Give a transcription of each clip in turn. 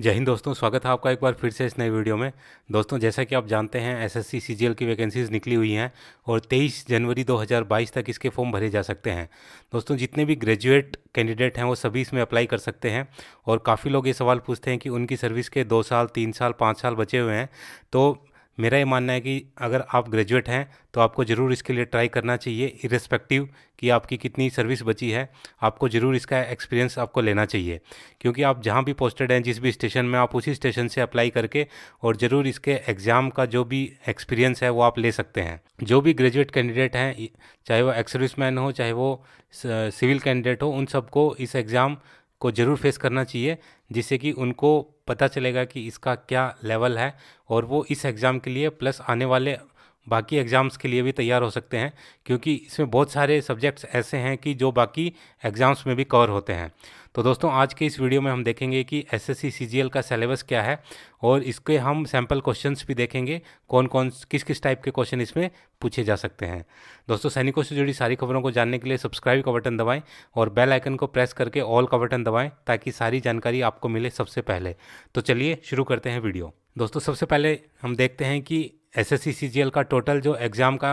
जय हिंद दोस्तों स्वागत है आपका एक बार फिर से इस नए वीडियो में दोस्तों जैसा कि आप जानते हैं एसएससी सीजीएल की वैकेंसीज़ निकली हुई हैं और 23 जनवरी 2022 तक इसके फॉर्म भरे जा सकते हैं दोस्तों जितने भी ग्रेजुएट कैंडिडेट हैं वो सभी इसमें अप्लाई कर सकते हैं और काफ़ी लोग ये सवाल पूछते हैं कि उनकी सर्विस के दो साल तीन साल पाँच साल बचे हुए हैं तो मेरा ये मानना है कि अगर आप ग्रेजुएट हैं तो आपको ज़रूर इसके लिए ट्राई करना चाहिए इरेस्पेक्टिव कि आपकी कितनी सर्विस बची है आपको ज़रूर इसका एक्सपीरियंस आपको लेना चाहिए क्योंकि आप जहाँ भी पोस्टेड हैं जिस भी स्टेशन में आप उसी स्टेशन से अप्लाई करके और ज़रूर इसके एग्ज़ाम का जो भी एक्सपीरियंस है वो आप ले सकते हैं जो भी ग्रेजुएट कैंडिडेट हैं चाहे वो एक्स सर्विस मैन हो चाहे वो सिविल कैंडिडेट हो उन सबको इस एग्ज़ाम को ज़रूर फेस करना चाहिए जिससे कि उनको पता चलेगा कि इसका क्या लेवल है और वो इस एग्ज़ाम के लिए प्लस आने वाले बाकी एग्ज़ाम्स के लिए भी तैयार हो सकते हैं क्योंकि इसमें बहुत सारे सब्जेक्ट्स ऐसे हैं कि जो बाकी एग्ज़ाम्स में भी कवर होते हैं तो दोस्तों आज के इस वीडियो में हम देखेंगे कि एस एस का सिलेबस क्या है और इसके हम सैम्पल क्वेश्चंस भी देखेंगे कौन कौन किस किस टाइप के क्वेश्चन इसमें पूछे जा सकते हैं दोस्तों सैनिकों से जुड़ी सारी खबरों को जानने के लिए सब्सक्राइब का बटन दबाएँ और बेल आइकन को प्रेस करके ऑल का बटन दबाएँ ताकि सारी जानकारी आपको मिले सबसे पहले तो चलिए शुरू करते हैं वीडियो दोस्तों सबसे पहले हम देखते हैं कि S S C C G L का टोटल जो एग्ज़ाम का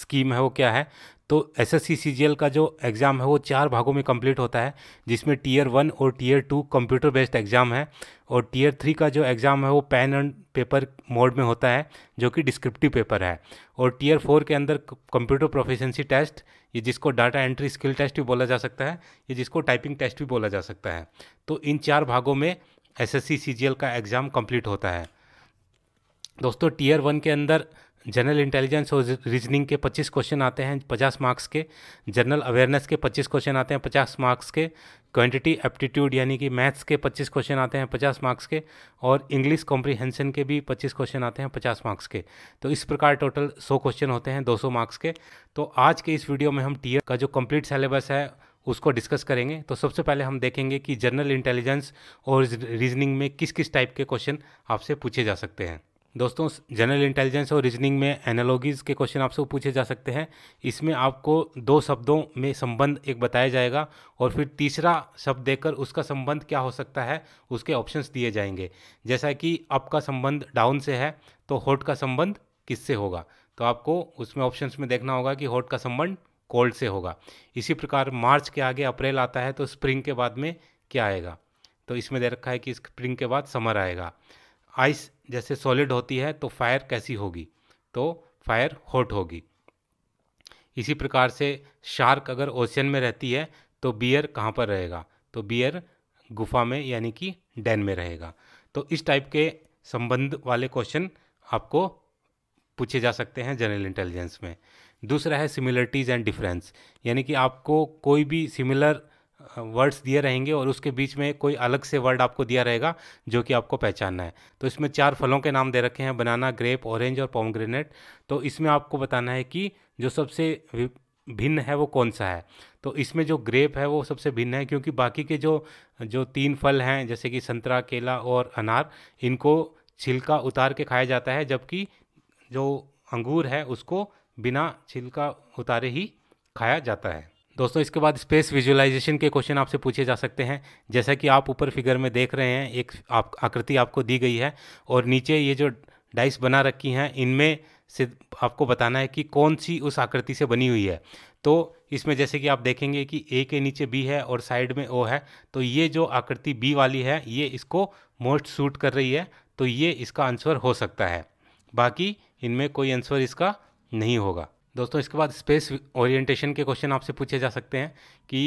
स्कीम है वो क्या है तो S S C C G L का जो एग्ज़ाम है वो चार भागों में कंप्लीट होता है जिसमें टीयर वन और tier two computer based exam है और टीयर थ्री का जो एग्ज़ाम है वो पेन एंड पेपर मोड में होता है जो कि डिस्क्रिप्टिव पेपर है और टीयर फोर के अंदर कंप्यूटर प्रोफिशेंसी टेस्ट ये जिसको डाटा एंट्री स्किल टेस्ट भी बोला जा सकता है ये जिसको टाइपिंग टेस्ट भी बोला जा सकता है तो इन चार भागों में S S C C G L का एग्ज़ाम कम्प्लीट होता है दोस्तों टीयर वन के अंदर जनरल इंटेलिजेंस और रीजनिंग के 25 क्वेश्चन आते हैं 50 मार्क्स के जनरल अवेयरनेस के 25 क्वेश्चन आते हैं 50 मार्क्स के क्वांटिटी एप्टीट्यूड यानी कि मैथ्स के 25 क्वेश्चन आते हैं 50 मार्क्स के और इंग्लिश कॉम्प्रीहेंशन के भी 25 क्वेश्चन आते हैं 50 मार्क्स के तो इस प्रकार टोटल 100 क्वेश्चन होते हैं 200 मार्क्स के तो आज के इस वीडियो में हम टीयर का जो कम्प्लीट सिलेबस है उसको डिस्कस करेंगे तो सबसे पहले हम देखेंगे कि जनरल इंटेलिजेंस और रीजनिंग में किस किस टाइप के क्वेश्चन आपसे पूछे जा सकते हैं दोस्तों जनरल इंटेलिजेंस और रीजनिंग में एनालॉगीज़ के क्वेश्चन आपसे पूछे जा सकते हैं इसमें आपको दो शब्दों में संबंध एक बताया जाएगा और फिर तीसरा शब्द देकर उसका संबंध क्या हो सकता है उसके ऑप्शंस दिए जाएंगे जैसा कि अप का संबंध डाउन से है तो होट का संबंध किससे होगा तो आपको उसमें ऑप्शंस में देखना होगा कि होट का संबंध कोल्ड से होगा इसी प्रकार मार्च के आगे अप्रैल आता है तो स्प्रिंग के बाद में क्या आएगा तो इसमें दे रखा है कि स्प्रिंग के बाद समर आएगा आइस जैसे सॉलिड होती है तो फायर कैसी होगी तो फायर हॉट होगी इसी प्रकार से शार्क अगर ओशन में रहती है तो बियर कहाँ पर रहेगा तो बियर गुफा में यानी कि डैन में रहेगा तो इस टाइप के संबंध वाले क्वेश्चन आपको पूछे जा सकते हैं जनरल इंटेलिजेंस में दूसरा है सिमिलरिटीज़ एंड डिफरेंस यानी कि आपको कोई भी सिमिलर वर्ड्स दिए रहेंगे और उसके बीच में कोई अलग से वर्ड आपको दिया रहेगा जो कि आपको पहचानना है तो इसमें चार फलों के नाम दे रखे हैं बनाना ग्रेप ऑरेंज और पॉमग्रेनेट तो इसमें आपको बताना है कि जो सबसे भिन्न है वो कौन सा है तो इसमें जो ग्रेप है वो सबसे भिन्न है क्योंकि बाकी के जो जो तीन फल हैं जैसे कि संतरा केला और अनार इनको छिलका उतार के खाया जाता है जबकि जो अंगूर है उसको बिना छिलका उतारे ही खाया जाता है दोस्तों इसके बाद स्पेस विजुअलाइजेशन के क्वेश्चन आपसे पूछे जा सकते हैं जैसा कि आप ऊपर फिगर में देख रहे हैं एक आप आकृति आपको दी गई है और नीचे ये जो डाइस बना रखी हैं इनमें से आपको बताना है कि कौन सी उस आकृति से बनी हुई है तो इसमें जैसे कि आप देखेंगे कि ए के नीचे बी है और साइड में ओ है तो ये जो आकृति बी वाली है ये इसको मोस्ट सूट कर रही है तो ये इसका आंसर हो सकता है बाकी इनमें कोई आंसर इसका नहीं होगा दोस्तों इसके बाद स्पेस ओरिएंटेशन के क्वेश्चन आपसे पूछे जा सकते हैं कि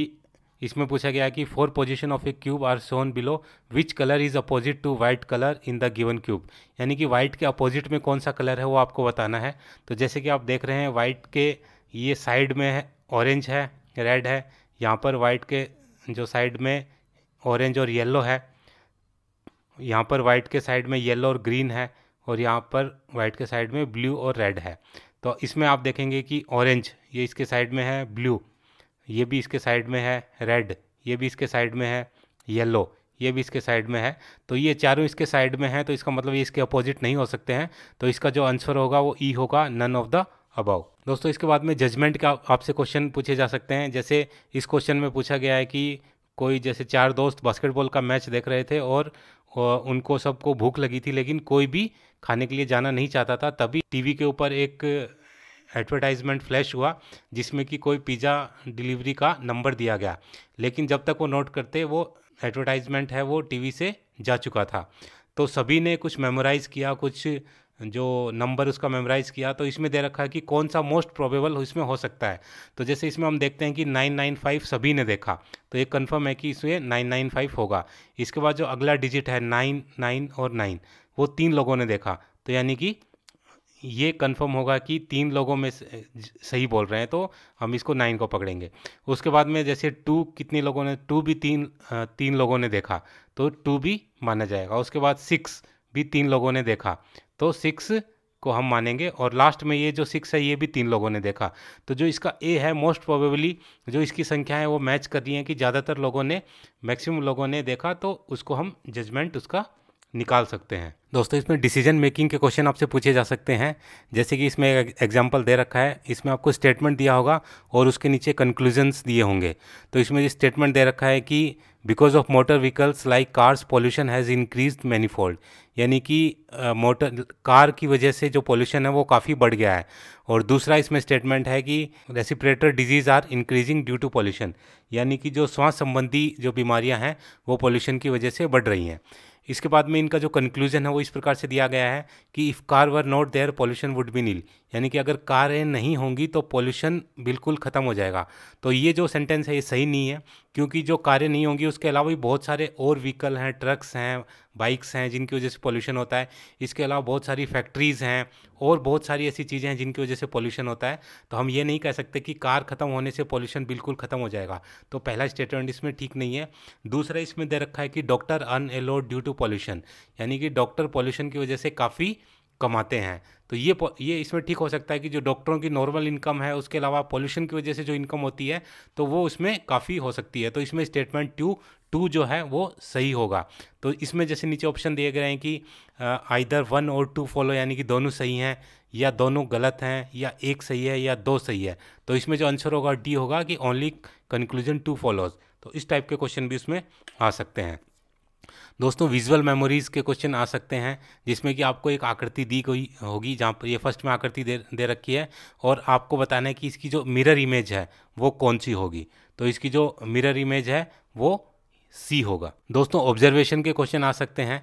इसमें पूछा गया है कि four position of a cube are shown below which colour is opposite to white colour in the given cube यानी कि वाइट के अपोजिट में कौन सा कलर है वो आपको बताना है तो जैसे कि आप देख रहे हैं वाइट के ये साइड में है ऑरेंज है रेड है यहाँ पर वाइट के जो साइड में ऑरेंज और येल्लो है यहाँ पर वाइट के साइड में येलो और ग्रीन है और यहाँ पर वाइट के साइड में ब्लू और रेड है तो इसमें आप देखेंगे कि ऑरेंज ये इसके साइड में है ब्लू ये भी इसके साइड में है रेड ये भी इसके साइड में है येलो ये भी इसके साइड में है तो ये चारों इसके साइड में है तो इसका मतलब ये इसके अपोजिट नहीं हो सकते हैं तो इसका जो आंसर होगा वो ई e होगा नन ऑफ द अबाउ दोस्तों इसके बाद में जजमेंट का आपसे क्वेश्चन पूछे जा सकते हैं जैसे इस क्वेश्चन में पूछा गया है कि कोई जैसे चार दोस्त बास्केटबॉल का मैच देख रहे थे और उनको सबको भूख लगी थी लेकिन कोई भी खाने के लिए जाना नहीं चाहता था तभी टीवी के ऊपर एक एडवर्टाइजमेंट फ्लैश हुआ जिसमें कि कोई पिज़्ज़ा डिलीवरी का नंबर दिया गया लेकिन जब तक वो नोट करते वो एडवर्टाइजमेंट है वो टीवी से जा चुका था तो सभी ने कुछ मेमोराइज़ किया कुछ जो नंबर उसका मेमोराइज किया तो इसमें दे रखा है कि कौन सा मोस्ट प्रोबेबल इसमें हो सकता है तो जैसे इसमें हम देखते हैं कि 995 सभी ने देखा तो ये कंफर्म है कि इसमें 995 होगा इसके बाद जो अगला डिजिट है नाइन नाइन और नाइन वो तीन लोगों ने देखा तो यानी कि ये कंफर्म होगा कि तीन लोगों में सही बोल रहे हैं तो हम इसको नाइन को पकड़ेंगे उसके बाद में जैसे टू कितने लोगों ने टू भी तीन तीन लोगों ने देखा तो टू भी माना जाएगा उसके बाद सिक्स भी तीन लोगों ने देखा तो सिक्स को हम मानेंगे और लास्ट में ये जो सिक्स है ये भी तीन लोगों ने देखा तो जो इसका ए है मोस्ट प्रोबेबली जो इसकी संख्या है वो मैच कर रही है कि ज़्यादातर लोगों ने मैक्सिमम लोगों ने देखा तो उसको हम जजमेंट उसका निकाल सकते हैं दोस्तों इसमें डिसीजन मेकिंग के क्वेश्चन आपसे पूछे जा सकते हैं जैसे कि इसमें एक एग्जाम्पल दे रखा है इसमें आपको स्टेटमेंट दिया होगा और उसके नीचे कंक्लूजन्स दिए होंगे तो इसमें स्टेटमेंट दे रखा है कि because of motor vehicles like cars pollution has increase manifold यानी कि मोटर कार की वजह से जो पॉल्यूशन है वो काफ़ी बढ़ गया है और दूसरा इसमें स्टेटमेंट है कि respiratory diseases are increasing due to pollution यानी कि जो श्वास संबंधी जो बीमारियां हैं वो पॉल्यूशन की वजह से बढ़ रही हैं इसके बाद में इनका जो कंक्लूजन है वो इस प्रकार से दिया गया है कि if car were not there pollution would be nil यानी कि अगर कारें नहीं होंगी तो पॉल्यूशन बिल्कुल ख़त्म हो जाएगा तो ये जो सेंटेंस है ये सही नहीं है क्योंकि जो कारें नहीं होंगी उसके अलावा भी बहुत सारे और व्हीकल हैं ट्रक्स हैं बाइक्स हैं जिनकी वजह से पॉल्यूशन होता है इसके अलावा बहुत सारी फैक्ट्रीज़ हैं और बहुत सारी ऐसी चीज़ें हैं जिनकी वजह से पॉल्यूशन होता है तो हम ये नहीं कह सकते कि कार ख़त्म होने से पॉल्यूशन बिल्कुल ख़त्म हो जाएगा तो पहला स्टेटमेंट इसमें ठीक नहीं है दूसरा इसमें दे रखा है कि doctor unallowed due to pollution यानी कि डॉक्टर पॉल्यूशन की वजह से काफ़ी कमाते हैं तो ये ये इसमें ठीक हो सकता है कि जो डॉक्टरों की नॉर्मल इनकम है उसके अलावा पॉल्यूशन की वजह से जो इनकम होती है तो वो उसमें काफ़ी हो सकती है तो इसमें स्टेटमेंट टू टू जो है वो सही होगा तो इसमें जैसे नीचे ऑप्शन दिए गए हैं कि आइधर वन और टू फॉलो यानी कि दोनों सही हैं या दोनों गलत हैं या एक सही है या दो सही है तो इसमें जो आंसर होगा डी होगा कि ओनली कंक्लूजन टू फॉलोज तो इस टाइप के क्वेश्चन भी इसमें आ सकते हैं दोस्तों विजुअल मेमोरीज़ के क्वेश्चन आ सकते हैं जिसमें कि आपको एक आकृति दी गई होगी जहाँ पर ये फर्स्ट में आकृति दे दे रखी है और आपको बताना है कि इसकी जो मिरर इमेज है वो कौन सी होगी तो इसकी जो मिरर इमेज है वो सी होगा दोस्तों ऑब्जर्वेशन के क्वेश्चन आ सकते हैं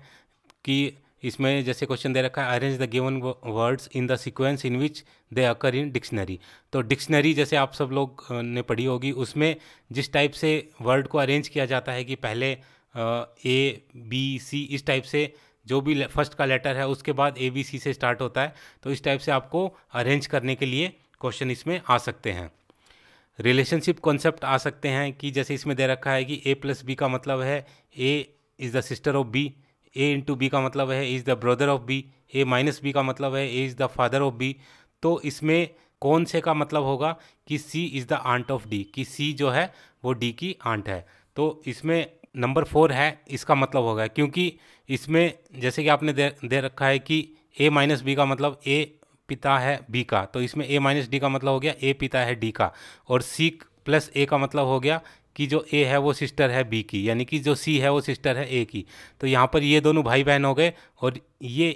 कि इसमें जैसे क्वेश्चन दे रखा है arrange the given words in the sequence in which they occur in dictionary तो डिक्शनरी जैसे आप सब लोग ने पढ़ी होगी उसमें जिस टाइप से वर्ड को अरेंज किया जाता है कि पहले ए बी सी इस टाइप से जो भी फर्स्ट का लेटर है उसके बाद ए बी सी से स्टार्ट होता है तो इस टाइप से आपको अरेंज करने के लिए क्वेश्चन इसमें आ सकते हैं रिलेशनशिप कॉन्सेप्ट आ सकते हैं कि जैसे इसमें दे रखा है कि ए प्लस बी का मतलब है A is the sister of B A into B का मतलब है is the brother of B A minus B का मतलब है A is the father of B तो इसमें कौन से का मतलब होगा कि C is the aunt of D कि सी जो है वो डी की आंट है तो इसमें नंबर फोर है इसका मतलब होगा क्योंकि इसमें जैसे कि आपने दे दे रखा है कि ए माइनस बी का मतलब ए पिता है बी का तो इसमें ए माइनस डी का मतलब हो गया ए पिता है डी का और सी प्लस ए का मतलब हो गया कि जो ए है वो सिस्टर है बी की यानी कि जो सी है वो सिस्टर है ए की तो यहाँ पर ये दोनों भाई बहन हो गए और ये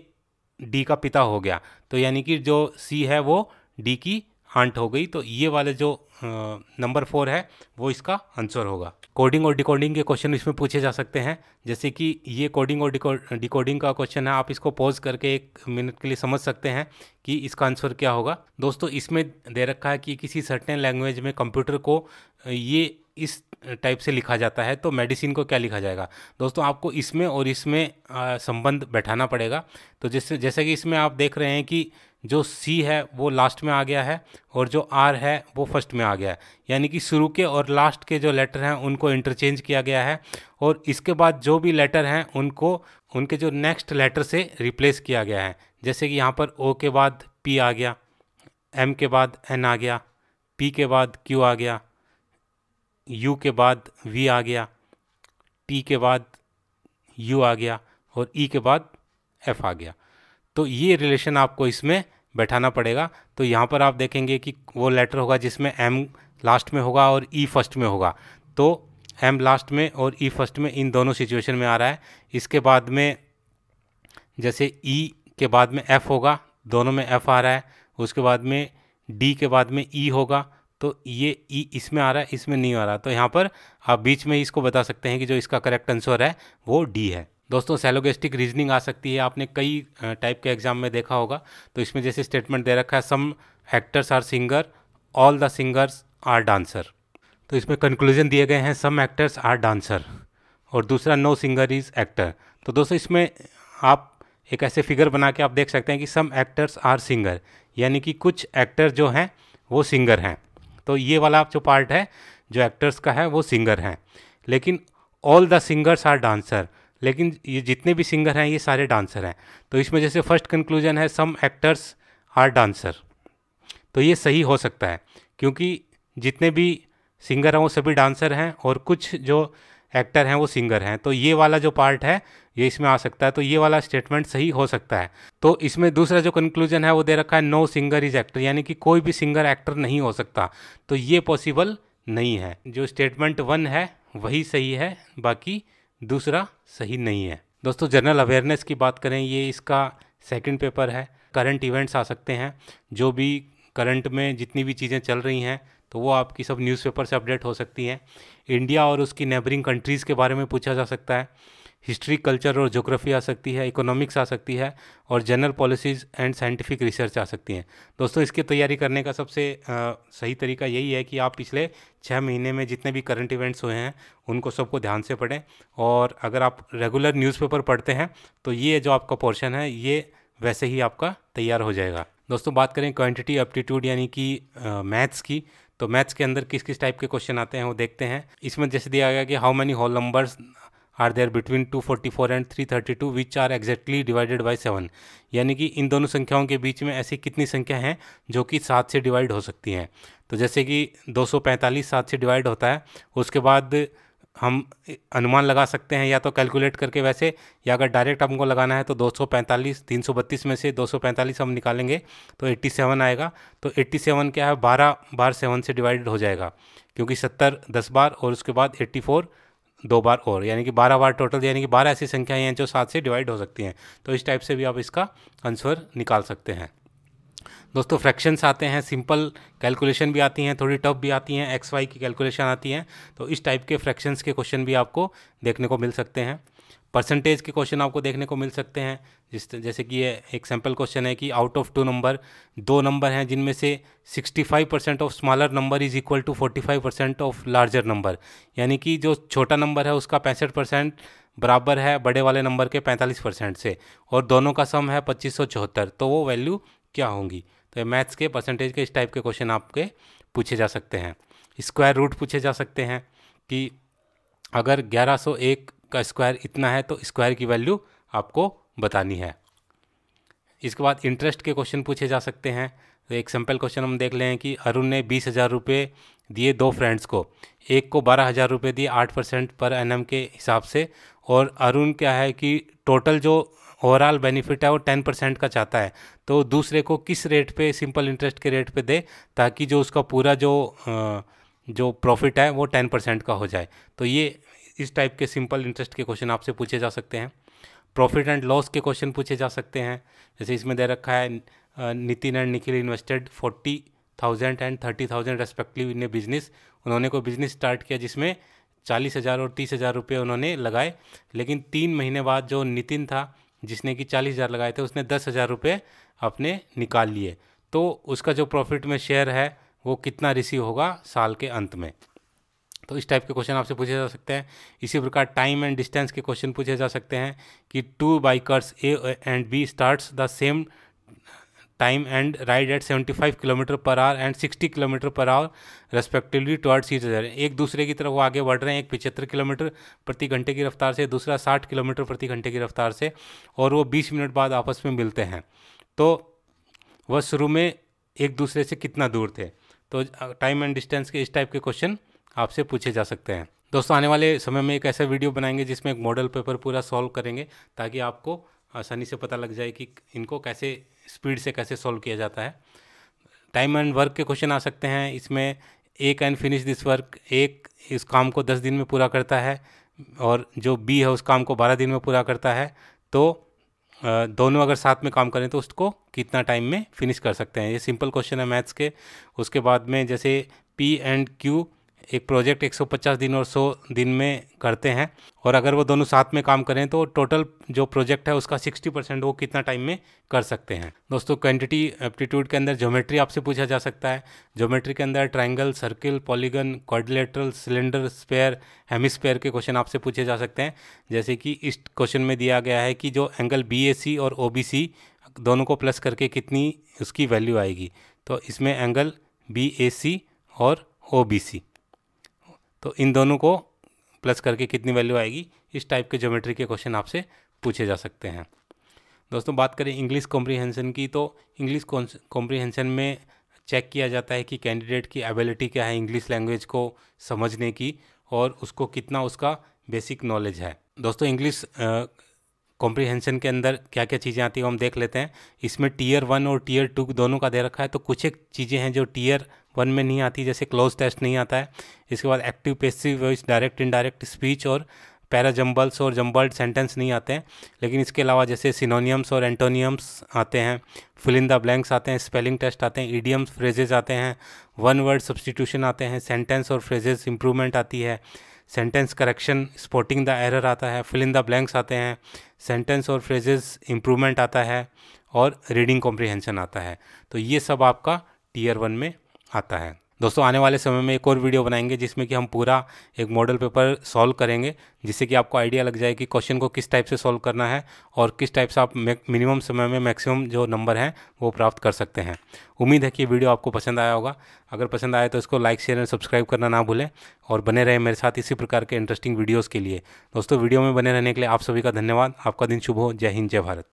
डी का पिता हो गया तो यानी कि जो सी है वो डी की आंट हो गई तो ये वाले जो नंबर फोर है वो इसका आंसर होगा कोडिंग और डिकोडिंग के क्वेश्चन इसमें पूछे जा सकते हैं जैसे कि ये कोडिंग और डिकोडिंग का क्वेश्चन है आप इसको पॉज करके एक मिनट के लिए समझ सकते हैं कि इसका आंसर क्या होगा दोस्तों इसमें दे रखा है कि किसी सर्टेन लैंग्वेज में कंप्यूटर को ये इस टाइप से लिखा जाता है तो मेडिसिन को क्या लिखा जाएगा दोस्तों आपको इसमें और इसमें संबंध बैठाना पड़ेगा तो जैसे जैसे कि इसमें आप देख रहे हैं कि जो सी है वो लास्ट में आ गया है और जो आर है वो फर्स्ट में आ गया है यानी कि शुरू के और लास्ट के जो लेटर हैं उनको इंटरचेंज किया गया है और इसके बाद जो भी लेटर हैं उनको उनके जो नेक्स्ट लेटर से रिप्लेस किया गया है जैसे कि यहाँ पर ओ के बाद पी आ गया एम के बाद एन आ गया पी के बाद क्यू आ गया यू के बाद वी आ गया टी के बाद यू आ गया और ई e के बाद एफ आ गया तो ये रिलेशन आपको इसमें बैठाना पड़ेगा तो यहाँ पर आप देखेंगे कि वो लेटर होगा जिसमें एम लास्ट में होगा और ई e फर्स्ट में होगा तो एम लास्ट में और ई e फर्स्ट में इन दोनों सिचुएशन में आ रहा है इसके बाद में जैसे ई e के बाद में एफ़ होगा दोनों में एफ़ आ रहा है उसके बाद में डी के बाद में ई e होगा तो ये ई e इसमें आ रहा है इसमें नहीं आ रहा तो यहाँ पर आप बीच में इसको बता सकते हैं कि जो इसका करेक्ट आंसर है वो डी है दोस्तों सेलोगेस्टिक रीजनिंग आ सकती है आपने कई टाइप के एग्जाम में देखा होगा तो इसमें जैसे स्टेटमेंट दे रखा है some actors are singer all the singers are dancer तो इसमें कंक्लूजन दिए गए हैं सम एक्टर्स आर डांसर और दूसरा नो सिंगर इज़ एक्टर तो दोस्तों इसमें आप एक ऐसे फिगर बना के आप देख सकते हैं कि सम एक्टर्स आर सिंगर यानी कि कुछ एक्टर जो हैं वो सिंगर हैं तो ये वाला आप जो पार्ट है जो एक्टर्स का है वो सिंगर हैं लेकिन all the singers are dancer लेकिन ये जितने भी सिंगर हैं ये सारे डांसर हैं तो इस वजह से फर्स्ट कंक्लूजन है सम एक्टर्स आर डांसर तो ये सही हो सकता है क्योंकि जितने भी सिंगर हैं वो सभी डांसर हैं और कुछ जो एक्टर हैं वो सिंगर हैं तो ये वाला जो पार्ट है ये इसमें आ सकता है तो ये वाला स्टेटमेंट सही हो सकता है तो इसमें दूसरा जो कंक्लूजन है वो दे रखा है नो सिंगर इज एक्टर यानी कि कोई भी सिंगर एक्टर नहीं हो सकता तो ये पॉसिबल नहीं है जो स्टेटमेंट वन है वही सही है बाकी दूसरा सही नहीं है दोस्तों जनरल अवेयरनेस की बात करें ये इसका सेकंड पेपर है करंट इवेंट्स आ सकते हैं जो भी करंट में जितनी भी चीज़ें चल रही हैं तो वो आपकी सब न्यूज़पेपर से अपडेट हो सकती हैं इंडिया और उसकी नेबरिंग कंट्रीज़ के बारे में पूछा जा सकता है हिस्ट्री कल्चर और जोग्राफी आ सकती है इकोनॉमिक्स आ सकती है और general policies and scientific research आ सकती हैं दोस्तों इसकी तैयारी करने का सबसे आ, सही तरीका यही है कि आप पिछले छः महीने में जितने भी करंट इवेंट्स हुए हैं उनको सबको ध्यान से पढ़ें और अगर आप रेगुलर न्यूज़पेपर पढ़ते हैं तो ये जो आपका पोर्शन है ये वैसे ही आपका तैयार हो जाएगा दोस्तों बात करें क्वान्टिटी एप्टीट्यूड यानी कि मैथ्स की तो मैथ्स के अंदर किस किस टाइप के क्वेश्चन आते हैं वो देखते हैं इसमें जैसे दिया गया कि how many whole numbers are there between 244 and 332 which are exactly divided by seven यानी कि इन दोनों संख्याओं के बीच में ऐसी कितनी संख्या हैं जो कि सात से डिवाइड हो सकती हैं तो जैसे कि 245 सात से डिवाइड होता है उसके बाद हम अनुमान लगा सकते हैं या तो कैलकुलेट करके वैसे या अगर डायरेक्ट हमको लगाना है तो 245 332 में से 245 हम निकालेंगे तो 87 आएगा तो 87 क्या है 12 बार 7 से डिवाइडेड हो जाएगा क्योंकि 70 10 बार और उसके बाद 84 दो बार और यानी कि बारह बार टोटल यानी कि बारह ऐसी संख्याएं हैं जो सात से डिवाइड हो सकती हैं तो इस टाइप से भी आप इसका आंसर निकाल सकते हैं दोस्तों फ्रैक्शंस आते हैं सिंपल कैलकुलेशन भी आती हैं थोड़ी टफ भी आती हैं एक्स वाई की कैलकुलेशन आती हैं तो इस टाइप के फ्रैक्शंस के क्वेश्चन भी आपको देखने को मिल सकते हैं परसेंटेज के क्वेश्चन आपको देखने को मिल सकते हैं जिस जैसे कि ये एक सैम्पल क्वेश्चन है कि आउट ऑफ टू नंबर दो नंबर हैं जिनमें से 65 percent of smaller number is equal to 45 percent of larger number यानी कि जो छोटा नंबर है उसका पैंसठ परसेंट बराबर है बड़े वाले नंबर के पैंतालीस परसेंट से और दोनों का सम है पच्चीस तो वो वैल्यू क्या होंगी तो मैथ्स के परसेंटेज के इस टाइप के क्वेश्चन आपके पूछे जा सकते हैं स्क्वायर रूट पूछे जा सकते हैं कि अगर 1101 का स्क्वायर इतना है तो स्क्वायर की वैल्यू आपको बतानी है इसके बाद इंटरेस्ट के क्वेश्चन पूछे जा सकते हैं तो एक सिंपल क्वेश्चन हम देख लें कि अरुण ने बीस हज़ार रुपये दिए दो फ्रेंड्स को एक को बारह हज़ार रुपये दिए आठ परसेंट पर एन के हिसाब से और अरुण क्या है कि टोटल जो ओवरऑल बेनिफिट है वो टेन परसेंट का चाहता है तो दूसरे को किस रेट पे सिंपल इंटरेस्ट के रेट पे दे ताकि जो उसका पूरा जो जो प्रॉफिट है वो टेन परसेंट का हो जाए तो ये इस टाइप के सिंपल इंटरेस्ट के क्वेश्चन आपसे पूछे जा सकते हैं प्रॉफिट एंड लॉस के क्वेश्चन पूछे जा सकते हैं जैसे इसमें दे रखा है Nitin and Nikhil invested forty thousand and thirty thousand respective in a business उन्होंने कोई बिजनेस स्टार्ट किया जिसमें चालीस हज़ार और तीस हज़ार रुपये उन्होंने लगाए लेकिन तीन महीने बाद जो नितिन था जिसने कि चालीस हज़ार लगाए थे उसने दस हज़ार रुपये अपने निकाल लिए तो उसका जो प्रॉफिट में शेयर है वो कितना रिसीव होगा साल के अंत में तो इस टाइप के क्वेश्चन आपसे पूछे जा सकते हैं इसी प्रकार टाइम एंड डिस्टेंस के क्वेश्चन पूछे जा सकते हैं कि two bikers A and B starts the same time and ride at 75 kilometre per hour and 60 kilometre per hour respectively towards each other एक दूसरे की तरफ वो आगे बढ़ रहे हैं एक पिछहत्तर किलोमीटर प्रति घंटे की रफ्तार से दूसरा 60 किलोमीटर प्रति घंटे की रफ्तार से और वो 20 मिनट बाद आपस में मिलते हैं तो वह शुरू में एक दूसरे से कितना दूर थे तो टाइम एंड डिस्टेंस के इस टाइप के क्वेश्चन आपसे पूछे जा सकते हैं दोस्तों आने वाले समय में एक ऐसा वीडियो बनाएंगे जिसमें एक मॉडल पेपर पूरा सॉल्व करेंगे ताकि आपको आसानी से पता लग जाए कि इनको कैसे स्पीड से कैसे सॉल्व किया जाता है टाइम एंड वर्क के क्वेश्चन आ सकते हैं इसमें एक एंड फिनिश दिस वर्क एक इस काम को दस दिन में पूरा करता है और जो बी है उस काम को बारह दिन में पूरा करता है तो दोनों अगर साथ में काम करें तो उसको कितना टाइम में फिनिश कर सकते हैं ये सिंपल क्वेश्चन है मैथ्स के उसके बाद में जैसे पी एंड क्यू एक प्रोजेक्ट 150 दिन और 100 दिन में करते हैं और अगर वो दोनों साथ में काम करें तो टोटल जो प्रोजेक्ट है उसका 60 परसेंट वो कितना टाइम में कर सकते हैं दोस्तों क्वांटिटी एप्टीट्यूड के अंदर ज्योमेट्री आपसे पूछा जा सकता है ज्योमेट्री के अंदर triangle circle polygon quadrilateral cylinder sphere hemisphere के क्वेश्चन आपसे पूछे जा सकते हैं जैसे कि इस क्वेश्चन में दिया गया है कि जो एंगल बी और ओ दोनों को प्लस करके कितनी उसकी वैल्यू आएगी तो इसमें एंगल बी और ओ बी सी तो इन दोनों को प्लस करके कितनी वैल्यू आएगी इस टाइप के ज्योमेट्री के क्वेश्चन आपसे पूछे जा सकते हैं दोस्तों बात करें इंग्लिश कॉम्प्रीहेंशन की तो इंग्लिश कॉम्प्रीहेंशन में चेक किया जाता है कि कैंडिडेट की एबिलिटी क्या है इंग्लिश लैंग्वेज को समझने की और उसको कितना उसका बेसिक नॉलेज है दोस्तों इंग्लिश कॉम्प्रीहेंशन के अंदर क्या क्या चीज़ें आती हैं हम देख लेते हैं इसमें टीयर वन और टीयर टू दोनों का दे रखा है तो कुछ एक चीज़ें हैं जो टीयर वन में नहीं आती जैसे क्लोज टेस्ट नहीं आता है इसके बाद active passive voice direct indirect speech और पैराजम्बल्स और जम्बल्ड सेंटेंस नहीं आते हैं लेकिन इसके अलावा जैसे सिनोनियम्स और एंटोनियम्स आते हैं फिलिंदा द ब्लैंक्स आते हैं स्पेलिंग टेस्ट आते हैं ईडियम्स फ्रेजेज आते हैं वन वर्ड सब्सटीट्यूशन आते हैं सेंटेंस और फ्रेजेज इंप्रूवमेंट आती है sentence correction spotting the error आता है फिल इन द ब्लैंक्स आते हैं सेंटेंस और फ्रेजेस इम्प्रूवमेंट आता है और रीडिंग कॉम्प्रिहेंशन आता है तो ये सब आपका टीयर वन में आता है दोस्तों आने वाले समय में एक और वीडियो बनाएंगे जिसमें कि हम पूरा एक मॉडल पेपर सॉल्व करेंगे जिससे कि आपको आइडिया लग जाए कि क्वेश्चन को किस टाइप से सॉल्व करना है और किस टाइप से आप मिनिमम समय में मैक्सिमम जो नंबर हैं वो प्राप्त कर सकते हैं उम्मीद है कि वीडियो आपको पसंद आया होगा अगर पसंद आया तो इसको लाइक शेयर और सब्सक्राइब करना ना भूलें और बने रहें मेरे साथ इसी प्रकार के इंटरेस्टिंग वीडियोज़ के लिए दोस्तों वीडियो में बने रहने के लिए आप सभी का धन्यवाद आपका दिन शुभ हो जय हिंद जय भारत